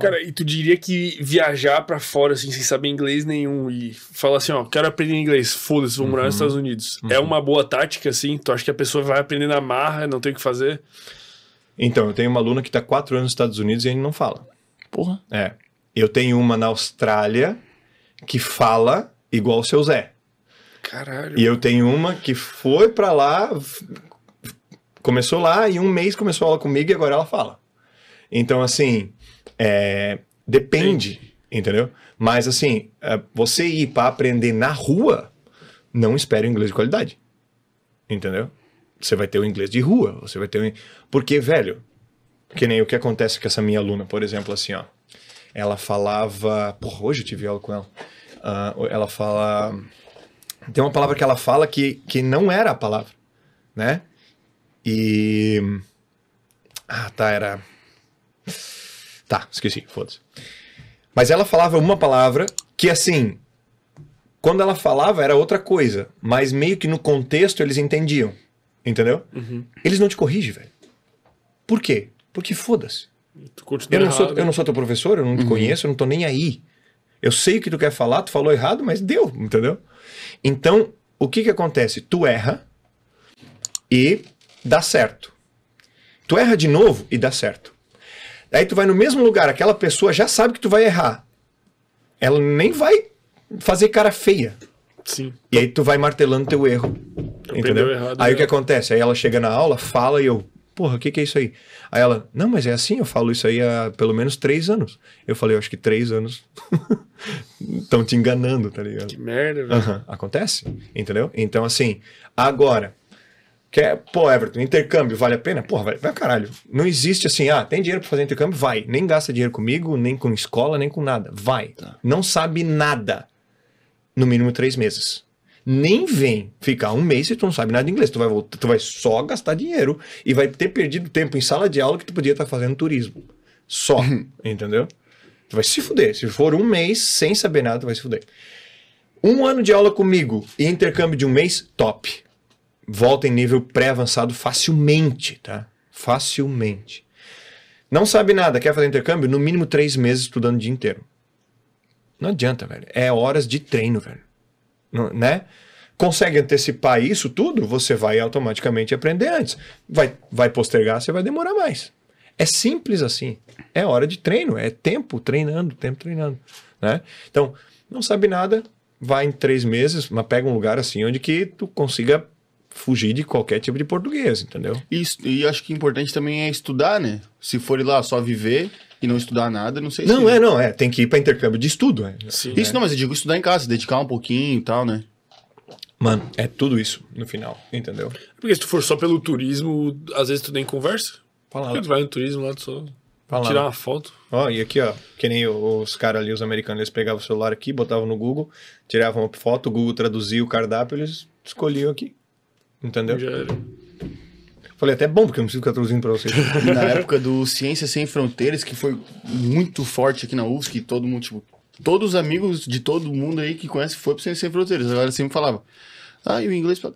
Cara, e tu diria que viajar para fora, assim, sem saber inglês nenhum e falar assim, ó, quero aprender inglês, foda-se, vou uhum. morar nos uhum. Estados Unidos. É uhum. É uma boa tática, assim? Tu acha que a pessoa vai aprender na marra, não tem o que fazer? Então, eu tenho uma aluna que tá quatro anos nos Estados Unidos e ainda não fala. Porra. É. Eu tenho uma na Austrália que fala igual o seu Zé. Caralho. E eu tenho uma que foi para lá, começou lá e um mês começou a aula comigo e agora ela fala. Então, assim, é, depende, Sim. entendeu? Mas, assim, é, você ir para aprender na rua, não espere inglês de qualidade. Entendeu? Você vai ter o inglês de rua, você vai ter Porque, velho, que nem o que acontece com essa minha aluna, por exemplo, assim, ó. Ela falava... Porra, hoje eu tive aula com ela. Uh, ela fala... Tem uma palavra que ela fala que, que não era a palavra, né? E... Ah, tá, era... Tá, esqueci, foda-se. Mas ela falava uma palavra que, assim, quando ela falava era outra coisa, mas meio que no contexto eles entendiam, entendeu? Uhum. Eles não te corrigem, velho. Por quê? Porque foda-se. Eu, não sou, eu né? não sou teu professor, eu não te uhum. conheço, eu não tô nem aí. Eu sei o que tu quer falar, tu falou errado, mas deu, entendeu? Então, o que que acontece? Tu erra e dá certo. Tu erra de novo e dá certo. Aí tu vai no mesmo lugar, aquela pessoa já sabe que tu vai errar. Ela nem vai fazer cara feia. Sim. E aí tu vai martelando teu erro. entendeu? Errado, aí né? o que acontece? Aí ela chega na aula, fala e eu, porra, o que, que é isso aí? Aí ela, não, mas é assim, eu falo isso aí há pelo menos três anos. Eu falei, eu acho que três anos estão te enganando, tá ligado? Que merda, velho. Acontece, entendeu? Então, assim, agora, Quer, é, pô, Everton, intercâmbio vale a pena? Porra, vai, vai caralho. Não existe assim, ah, tem dinheiro para fazer intercâmbio? Vai. Nem gasta dinheiro comigo, nem com escola, nem com nada. Vai. Tá. Não sabe nada. No mínimo três meses. Nem vem ficar um mês e tu não sabe nada de inglês. Tu vai, voltar, tu vai só gastar dinheiro e vai ter perdido tempo em sala de aula que tu podia estar tá fazendo turismo. Só. Uhum. entendeu? Tu vai se fuder. Se for um mês sem saber nada, tu vai se fuder. Um ano de aula comigo e intercâmbio de um mês, top volta em nível pré-avançado facilmente, tá? Facilmente. Não sabe nada, quer fazer intercâmbio? No mínimo três meses estudando o dia inteiro. Não adianta, velho. É horas de treino, velho. Não, né? Consegue antecipar isso tudo? Você vai automaticamente aprender antes. Vai, vai postergar, você vai demorar mais. É simples assim. É hora de treino, é tempo treinando, tempo treinando. Né? Então, não sabe nada, vai em três meses, mas pega um lugar assim onde que tu consiga fugir de qualquer tipo de português, entendeu? E, e acho que importante também é estudar, né? Se for ir lá só viver e não estudar nada, não sei não, se... Não, é, não, é. Tem que ir para intercâmbio de estudo, é. Sim, isso é. não, mas eu digo estudar em casa, dedicar um pouquinho e tal, né? Mano, é tudo isso no final, entendeu? Porque se tu for só pelo turismo, às vezes tu nem conversa. Falado. tu vai no turismo lá, tu só tirar uma foto. Ó, e aqui, ó, que nem os caras ali, os americanos, eles pegavam o celular aqui, botavam no Google, tiravam uma foto, o Google traduzia o cardápio, eles escolhiam aqui. Entendeu? Já era. Falei, até é bom, porque eu não preciso ficar traduzindo pra vocês. na época do Ciência Sem Fronteiras, que foi muito forte aqui na UFSC, todo mundo, tipo, todos os amigos de todo mundo aí que conhece foi pro Ciência Sem Fronteiras. Agora sempre falava, ah, e o inglês pra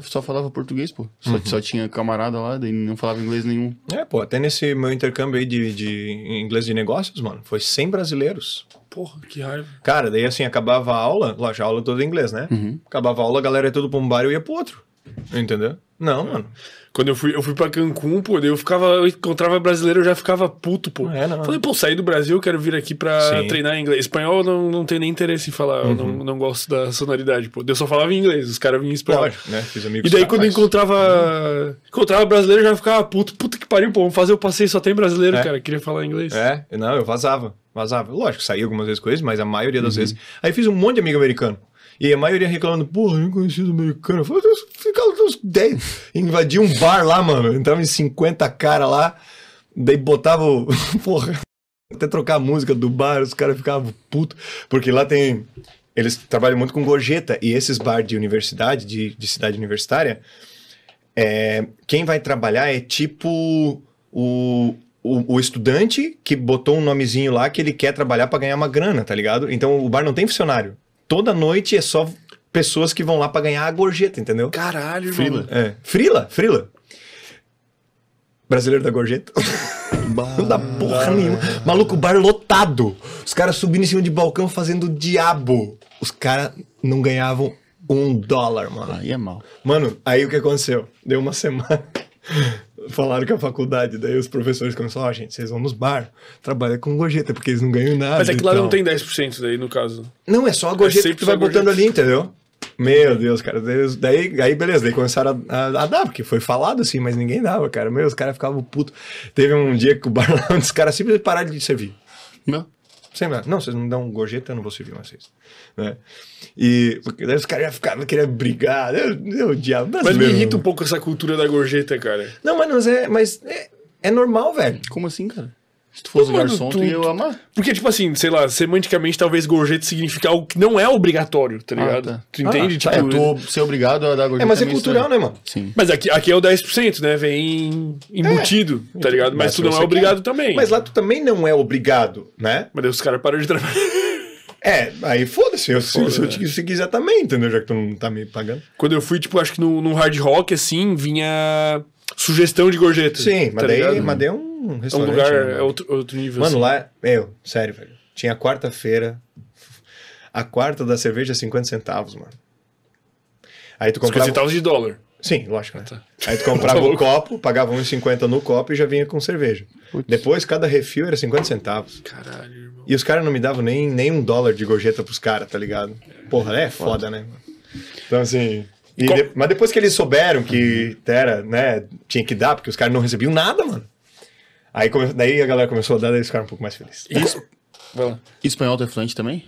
só falava português, pô. Só, uhum. só tinha camarada lá, daí não falava inglês nenhum. É, pô, até nesse meu intercâmbio aí de, de inglês de negócios, mano, foi sem brasileiros. Porra, que raiva. Cara, daí assim, acabava a aula, lá já aula toda em inglês, né? Uhum. Acabava a aula, a galera ia tudo pra um bar e eu ia pro outro. Entendeu? Não, é. mano. Quando eu fui, eu fui pra Cancún, pô, eu ficava, eu encontrava brasileiro, eu já ficava puto, pô. É, não. Falei, pô, saí do Brasil, quero vir aqui pra Sim. treinar inglês. Espanhol eu não, não tenho nem interesse em falar, uhum. eu não, uhum. não gosto da sonoridade, pô. Eu só falava em inglês, os caras vinham em espanhol. Lógico, né? Fiz amigos. E daí quando eu encontrava, uhum. encontrava brasileiro, eu já ficava puto. Puta que pariu, pô, vamos fazer o passeio, só tem brasileiro, é. cara, queria falar inglês. É, não, eu vazava, vazava. Lógico, saí algumas vezes com eles, mas a maioria das uhum. vezes. Aí fiz um monte de amigo americano. E a maioria reclamando, porra, reconhecido americano. Eu falei, ficava uns 10. Invadia um bar lá, mano. Entrava em 50 cara lá. Daí botava, o... porra, até trocar a música do bar, os caras ficavam putos. Porque lá tem. Eles trabalham muito com gorjeta. E esses bar de universidade, de, de cidade universitária, é, quem vai trabalhar é tipo o, o, o, estudante que botou um nomezinho lá que ele quer trabalhar para ganhar uma grana, tá ligado? Então o bar não tem funcionário toda noite é só pessoas que vão lá para ganhar a gorjeta, entendeu? Caralho, Frila. Mano. É. Frila, Frila. Brasileiro da gorjeta. Bah. Não dá porra nenhuma. Maluco, bar lotado. Os caras subindo em cima de balcão fazendo diabo. Os caras não ganhavam um dólar, mano. Aí é mal. Mano, aí o que aconteceu? Deu uma semana falaram que a faculdade, daí os professores começaram, a oh, gente, vocês vão nos bar, trabalha com gorjeta, porque eles não ganham nada. Mas é que então. lá não tem 10% daí, no caso. Não, é só a gorjeta é que tu vai botando ali, entendeu? Meu Deus, cara. Daí, aí, beleza, daí começaram a, a, a, dar, porque foi falado assim, mas ninguém dava, cara. Meu, os caras ficavam putos. Teve um dia que o bar lá, os caras simplesmente pararam de servir. Não. Sempre, não, vocês não me dão um gorjeta, eu não vou servir vocês. Né? E porque daí os caras já ficavam querendo brigar. Eu, diabo, odiava. Mas me irrita um pouco essa cultura da gorjeta, cara. Não, mas, mas, é, mas é, é normal, velho. Como assim, cara? Se tu fosse garçom, tu, tu ia amar. Porque, tipo assim, sei lá, semanticamente talvez gorjeta significa algo que não é obrigatório, tá ah, ligado? Ah, tá. Tu entende? Ah, tipo, eu é, tô ser obrigado a dar gorjeta. É, mas é, é cultural, né, mano? Sim. Mas aqui, aqui é o 10%, né? Vem embutido, é. tá ligado? Mas, mas tu não é obrigado quer. também. Mas lá tu também não é obrigado, né? Mas aí os caras param de trabalhar. É, aí foda-se, eu, foda, se, eu, se quiser também, entendeu? Já que tu não tá me pagando. Quando eu fui, tipo, acho que no, hard rock, assim, vinha sugestão de gorjeta. Sim, tá mas, daí, mas daí é um é um restaurante. É um lugar, né? é outro, outro nível. Mano, assim. lá, meu, sério, velho. Tinha quarta-feira, a quarta da cerveja 50 é centavos, mano. Aí tu comprava... 50 centavos de dólar. Sim, lógico. Né? Ah, tá. Aí tu comprava tá o copo, pagava 1,50 no copo e já vinha com cerveja. Putz. Depois, cada refil era 50 centavos. Caralho, irmão. E os caras não me davam nem, nem um dólar de gorjeta pros caras, tá ligado? Porra, é foda, né? Então, assim... De... Mas depois que eles souberam que uhum. era, né, tinha que dar, porque os caras não recebiam nada, mano. Aí come... Daí a galera começou a dar, eles ficaram um pouco mais felizes. Isso. Bueno. espanhol é fluente também?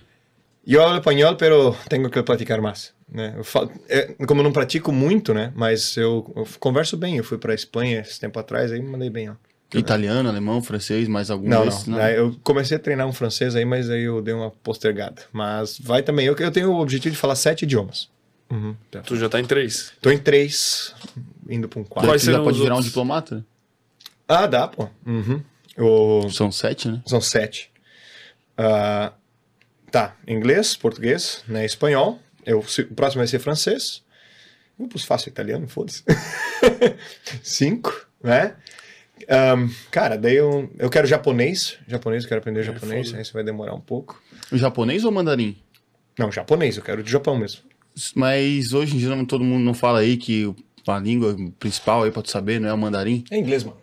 Eu falo espanhol, pero tenho que praticar mais. Né? Falo, é, como não pratico muito, né? Mas eu, eu converso bem. Eu fui para Espanha esse tempo atrás, aí me mandei bem ó. Italiano, alemão, francês, mais algum não, Não, não. Eu comecei a treinar um francês aí, mas aí eu dei uma postergada. Mas vai também. Eu, eu tenho o objetivo de falar sete idiomas. Uhum, Tu já tá em três? Tô em três, indo para um quarto. você já pode outros? virar um diplomata? Ah, dá, pô. Uhum. O... São sete, né? São sete. Uh, tá, inglês, português, né, espanhol. Eu, o próximo vai ser francês. Eu pus fácil italiano, foda-se. Cinco, né? Um, cara, daí eu, eu quero japonês. Japonês, eu quero aprender é, japonês. Aí isso vai demorar um pouco. O japonês ou mandarim? Não, japonês, eu quero de Japão mesmo. Mas hoje em dia não, todo mundo não fala aí que a língua principal aí pra tu saber não é o mandarim? É inglês, mano.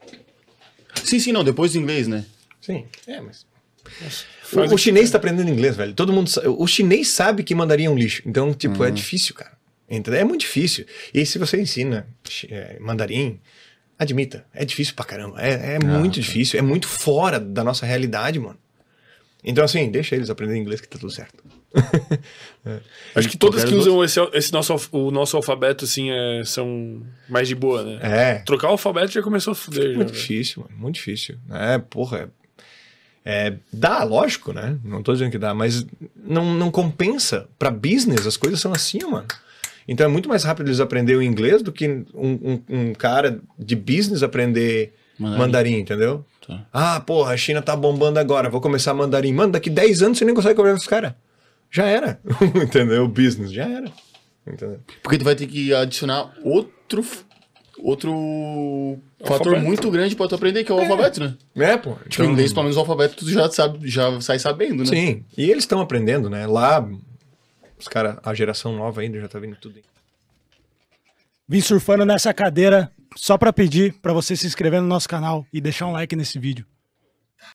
Sim, sim, não. Depois do inglês, né? Sim. É, mas. o, o, chinês está aprendendo inglês, velho. Todo mundo sabe. O chinês sabe que mandaria um lixo. Então, tipo, é uhum. é difícil, cara. É muito difícil. E se você ensina é, mandarim, admita, é difícil pra caramba. É, é ah, muito tá. difícil, é muito fora da nossa realidade, mano. Então, assim, deixa eles aprenderem inglês que tá tudo certo é. Acho que todas que usam esse, esse, nosso, o nosso alfabeto, assim, é, são mais de boa, né? É. Trocar o alfabeto já começou a fuder. Muito já, né? difícil, mano. Muito difícil. É, porra. É, é, dá, lógico, né? Não tô dizendo que dá, mas não, não compensa. Pra business, as coisas são assim, mano. Então é muito mais rápido eles aprenderem o inglês do que um, um, um cara de business aprender mandarim, mandarim entendeu? Tá. Ah, porra, a China tá bombando agora, vou começar mandarim. Mano, daqui 10 anos você nem consegue conversar com os caras já era. Entendeu? O business já era. Entendeu? Porque tu vai ter que adicionar outro outro fator muito grande pra tu aprender, que é o é. alfabeto, né? É, pô. Tipo, então... inglês, pelo menos o alfabeto, tu já, sabe, já sai sabendo, né? Sim. E eles estão aprendendo, né? Lá, os caras, a geração nova ainda já tá vendo tudo. Vim surfando nessa cadeira só pra pedir pra você se inscrever no nosso canal e deixar um like nesse vídeo.